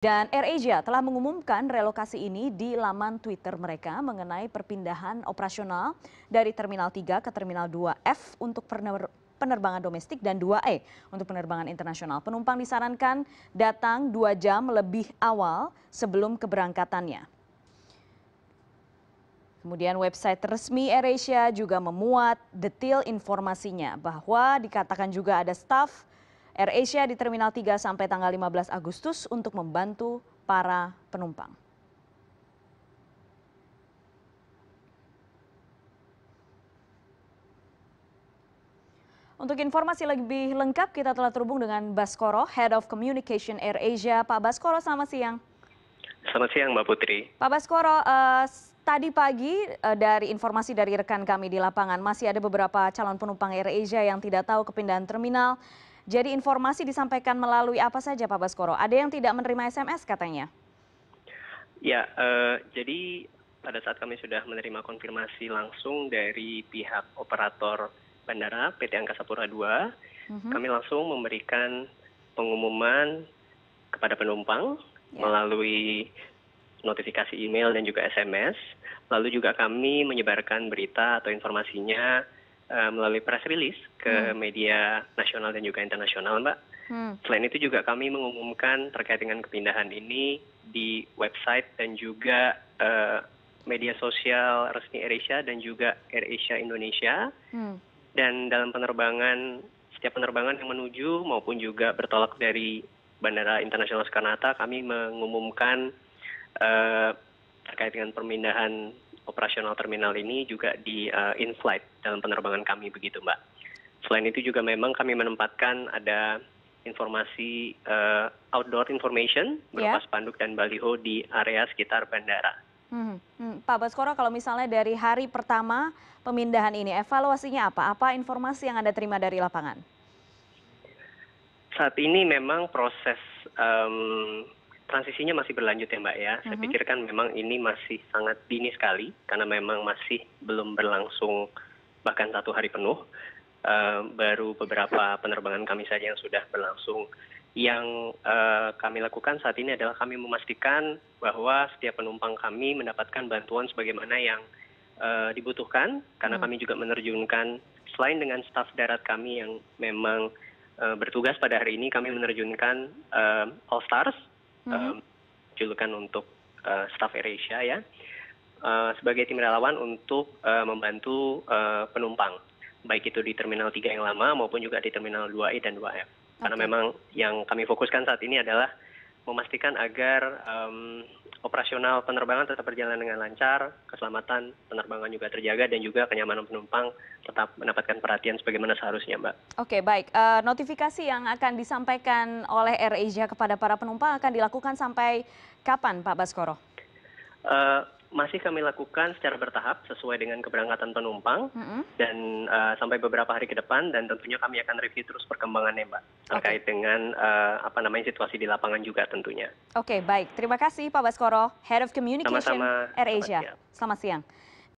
Dan AirAsia telah mengumumkan relokasi ini di laman Twitter mereka mengenai perpindahan operasional dari Terminal 3 ke Terminal 2F untuk penerbangan domestik dan 2E untuk penerbangan internasional. Penumpang disarankan datang dua jam lebih awal sebelum keberangkatannya. Kemudian website resmi AirAsia juga memuat detail informasinya bahwa dikatakan juga ada staff. Air Asia di Terminal 3 sampai tanggal 15 Agustus untuk membantu para penumpang. Untuk informasi lebih lengkap, kita telah terhubung dengan Baskoro, Head of Communication Air Asia. Pak Baskoro, selamat siang. Selamat siang, Mbak Putri. Pak Baskoro, eh, tadi pagi eh, dari informasi dari rekan kami di lapangan, masih ada beberapa calon penumpang Air Asia yang tidak tahu kepindahan terminal jadi informasi disampaikan melalui apa saja Pak Baskoro? Ada yang tidak menerima SMS katanya? Ya, eh, jadi pada saat kami sudah menerima konfirmasi langsung dari pihak operator bandara PT Angkasa Pura II, mm-hmm. kami langsung memberikan pengumuman kepada penumpang yeah. melalui notifikasi email dan juga SMS. Lalu juga kami menyebarkan berita atau informasinya Eh, melalui press release ke hmm. media nasional dan juga internasional, Mbak. Hmm. Selain itu juga kami mengumumkan terkait dengan kepindahan ini di website dan juga uh, media sosial resmi AirAsia dan juga AirAsia Indonesia. Hmm. Dan dalam penerbangan setiap penerbangan yang menuju maupun juga bertolak dari Bandara Internasional Soekarno-Hatta kami mengumumkan uh, terkait dengan permindahan operasional terminal ini juga di uh, in-flight dalam penerbangan kami begitu Mbak. Selain itu juga memang kami menempatkan ada informasi uh, outdoor information berupa yeah. spanduk dan baliho di area sekitar bandara. Hmm, hmm. Pak Baskoro, kalau misalnya dari hari pertama pemindahan ini, evaluasinya apa? Apa informasi yang Anda terima dari lapangan? Saat ini memang proses um, transisinya masih berlanjut ya Mbak ya. Saya mhm. pikirkan memang ini masih sangat dini sekali karena memang masih belum berlangsung bahkan satu hari penuh. Uh, baru beberapa penerbangan kami saja yang sudah berlangsung. Yang uh, kami lakukan saat ini adalah kami memastikan bahwa setiap penumpang kami mendapatkan bantuan sebagaimana yang uh, dibutuhkan, karena hmm. kami juga menerjunkan selain dengan staf darat kami yang memang bertugas pada hari ini, kami menerjunkan uh, All Stars Mm-hmm. julukan untuk eh, staff air asia ya eh, sebagai tim relawan untuk eh, membantu penumpang baik itu di terminal 3 yang lama maupun juga di terminal 2E dan 2F. Karena memang yang kami fokuskan saat ini adalah memastikan agar um, operasional penerbangan tetap berjalan dengan lancar, keselamatan penerbangan juga terjaga dan juga kenyamanan penumpang tetap mendapatkan perhatian sebagaimana seharusnya, Mbak. Oke, baik. Uh, notifikasi yang akan disampaikan oleh AirAsia kepada para penumpang akan dilakukan sampai kapan, Pak Baskoro? Uh, masih kami lakukan secara bertahap sesuai dengan keberangkatan penumpang dan uh, sampai beberapa hari ke depan dan tentunya kami akan review terus perkembangannya Mbak terkait dengan uh, apa namanya situasi di lapangan juga tentunya. Oke, okay, baik. Terima kasih Pak Baskoro, Head of Communication Sama -sama. AirAsia. Selamat siang. Selamat siang.